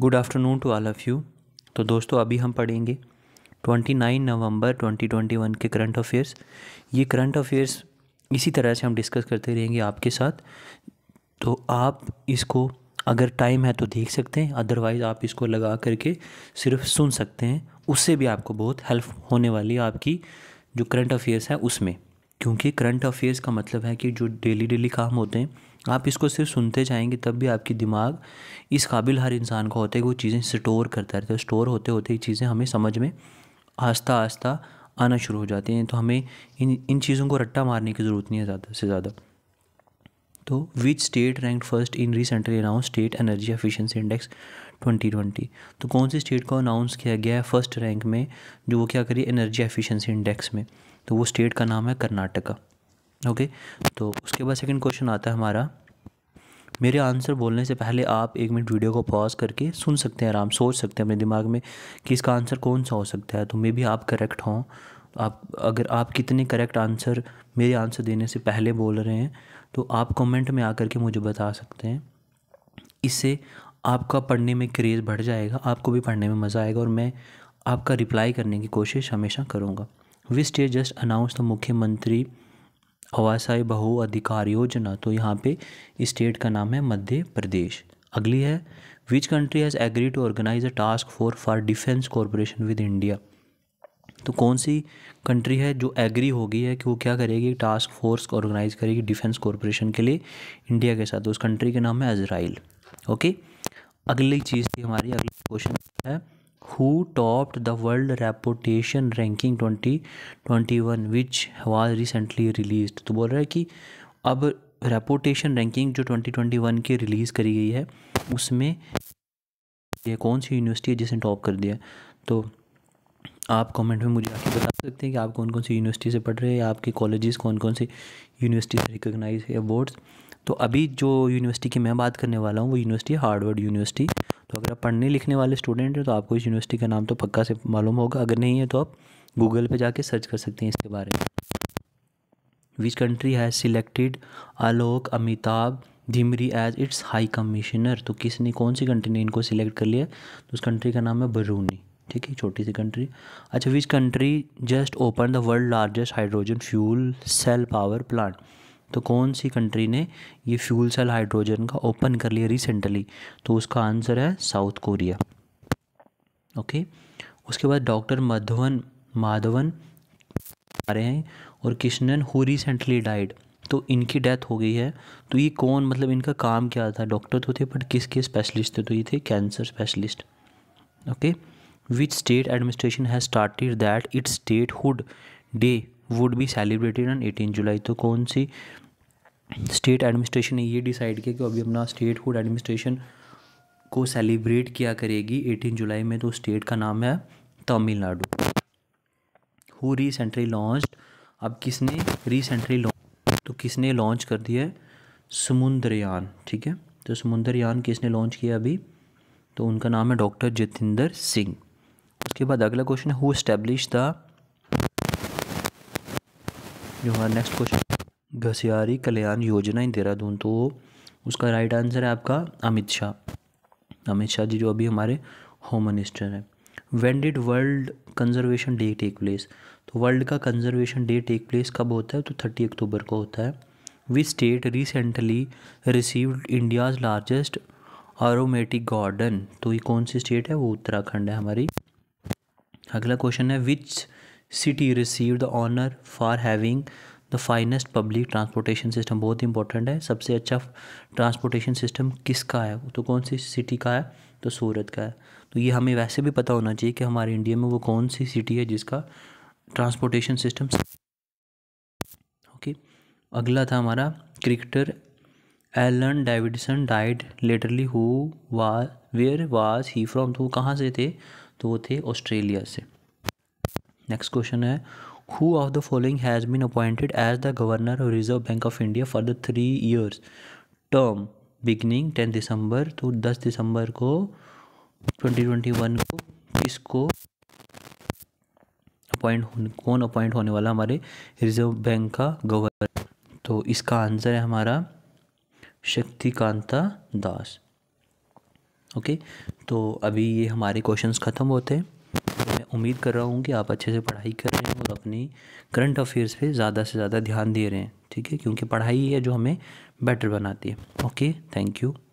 good afternoon to all of you तो दोस्तों अभी हम पढ़ेंगे 29 नवंबर 2021 के करंट अफेयर्स ये करंट अफेयर्स इसी तरह से हम डिस्कस करते रहेंगे आपके साथ तो आप इसको अगर टाइम है तो देख सकते हैं अदरवाइज़ आप इसको लगा करके सिर्फ सुन सकते हैं उससे भी आपको बहुत हेल्प होने वाली है आपकी जो करंट अफेयर्स है उसमें क्योंकि करंट अफेयर्स का मतलब है कि जो डेली डेली काम होते हैं आप इसको सिर्फ सुनते जाएंगे तब भी आपकी दिमाग इस काबिल हर इंसान का होता है कि वो चीज़ें स्टोर करता रहता है स्टोर होते होते ये चीज़ें हमें समझ में आस्ता आस्ता आना शुरू हो जाती हैं तो हमें इन इन चीज़ों को रट्टा मारने की ज़रूरत नहीं है ज़्यादा से ज़्यादा तो which state rank first in recently announce state energy efficiency index 2020 तो कौन सी स्टेट को अनाउंस किया गया है फर्स्ट रैंक में जो वो क्या करिए एनर्जी एफिशिएंसी इंडेक्स में तो वो स्टेट का नाम है कर्नाटका ओके तो उसके बाद सेकंड क्वेश्चन आता है हमारा मेरे आंसर बोलने से पहले आप एक मिनट वीडियो को पॉज करके सुन सकते हैं आराम सोच सकते हैं अपने दिमाग में कि इसका आंसर कौन सा हो सकता है तो मे भी आप करेक्ट हों आप अगर आप कितने करेक्ट आंसर मेरे आंसर देने से पहले बोल रहे हैं तो आप कमेंट में आकर के मुझे बता सकते हैं इससे आपका पढ़ने में क्रेज़ बढ़ जाएगा आपको भी पढ़ने में मज़ा आएगा और मैं आपका रिप्लाई करने की कोशिश हमेशा करूँगा विस स्टेट जस्ट अनाउंस द मुख्यमंत्री अवासाई बहु अधिकार योजना तो यहाँ पे स्टेट का नाम है मध्य प्रदेश अगली है which country has agree to organise a task force for defence corporation with India तो कौन सी कंट्री है जो एग्री हो गई है कि वो क्या करेगी टास्क फोर्स ऑर्गेनाइज करेगी डिफेंस कॉरपोरेशन के लिए इंडिया के साथ तो उस कंट्री के नाम है इसराइल ओके अगली चीज़ थी हमारी अगला क्वेश्चन है who topped the world reputation ranking 2021 which was recently released तो बोल रहा है कि अब रेपोटेशन रैंकिंग जो 2021 की रिलीज़ करी गई है उसमें ये कौन सी यूनिवर्सिटी है जिसने टॉप कर दिया तो आप कमेंट में मुझे आके बता सकते हैं कि आप कौन कौन सी यूनिवर्सिटी से पढ़ रहे हैं आपके कॉलेजेस कौन कौन सी यूनिवर्सिटी से रिकगनाइज है बोर्ड्स तो अभी जो यूनिवर्सिटी की मैं बात करने वाला हूँ वो यूनिवर्सिटी हार्वर्ड यूनिवर्सिटी तो अगर आप पढ़ने लिखने वाले स्टूडेंट हैं तो आपको इस यूनिवर्सिटी का नाम तो पक्का से मालूम होगा अगर नहीं है तो आप गूगल पर जाके सर्च कर सकते हैं इसके बारे में which country has selected Alok Amitabh Dhimri as its high commissioner तो किसने कौन सी कंट्री ने इनको सिलेक्ट कर लिया तो उस कंट्री का नाम है बरूनी ठीक है छोटी सी कंट्री अच्छा which country just open the world largest hydrogen fuel cell power plant तो कौन सी कंट्री ने ये फ्यूल सेल हाइड्रोजन का ओपन कर लिया रिसेंटली तो उसका आंसर है साउथ कोरिया ओके उसके बाद डॉक्टर मधुवन माधवन आ रहे हैं और किशनन हु रिसेंटली डाइड तो इनकी डेथ हो गई है तो ये कौन मतलब इनका काम क्या था डॉक्टर तो थे बट किसके स्पेशलिस्ट थे तो ये थे cancer specialist okay which state administration has started that its statehood day would be celebrated on eighteen July तो कौन सी स्टेट एडमिनिस्ट्रेशन ने ये डिसाइड किया कि अभी अपना स्टेट फूड एडमिनिस्ट्रेशन को सेलिब्रेट किया करेगी एटीन जुलाई में तो स्टेट का नाम है तमिलनाडु हु रिसेंटली लॉन्च अब किसने रिसेंटली लॉन्च तो किसने लॉन्च कर दिया है समुद्रयान ठीक है तो समुद्रयान किसने लॉन्च किया अभी तो उनका नाम है डॉक्टर जितेंद्र सिंह उसके बाद अगला क्वेश्चन है हु इस्टेब्लिश द जो हमारा नेक्स्ट क्वेश्चन घसीारी कल्याण योजना इन देहरादून तो उसका राइट आंसर है आपका अमित शाह अमित शाह जी जो अभी हमारे होम मिनिस्टर हैं when did world conservation day take place तो वर्ल्ड का कंजर्वेशन डे टेक प्लेस कब होता है तो थर्टी अक्टूबर को होता है which state recently received India's largest aromatic garden तो ये कौन सी स्टेट है वो उत्तराखंड है हमारी अगला क्वेश्चन है which city receive the honour for having the finest public transportation system बहुत इंपॉर्टेंट है सबसे अच्छा ट्रांसपोर्टेशन सिस्टम किसका है तो कौन सी सिटी का है तो सूरत का है तो ये हमें वैसे भी पता होना चाहिए कि हमारे इंडिया में वो कौन सी सिटी है जिसका ट्रांसपोर्टेशन सिस्टम ओके अगला था हमारा cricketer Alan Davidson died latterly who वा वेयर वाज ही फ्रॉम तो वो कहाँ से थे तो वो थे ऑस्ट्रेलिया से नेक्स्ट क्वेश्चन है who of the following has been appointed as the governor of Reserve Bank of India for the three years term beginning ten December तो दस दिसंबर को ट्वेंटी ट्वेंटी वन को किसको अपॉइंट कौन अपॉइंट होने वाला हमारे रिजर्व बैंक का गवर्नर तो इसका आंसर है हमारा शक्तिकांता दास ओके तो अभी ये हमारे क्वेश्चंस ख़त्म होते हैं उम्मीद कर रहा हूँ कि आप अच्छे से पढ़ाई कर रहे हैं और अपनी करंट अफेयर्स पे ज़्यादा से ज़्यादा ध्यान दे रहे हैं ठीक है क्योंकि पढ़ाई है जो हमें बेटर बनाती है ओके थैंक यू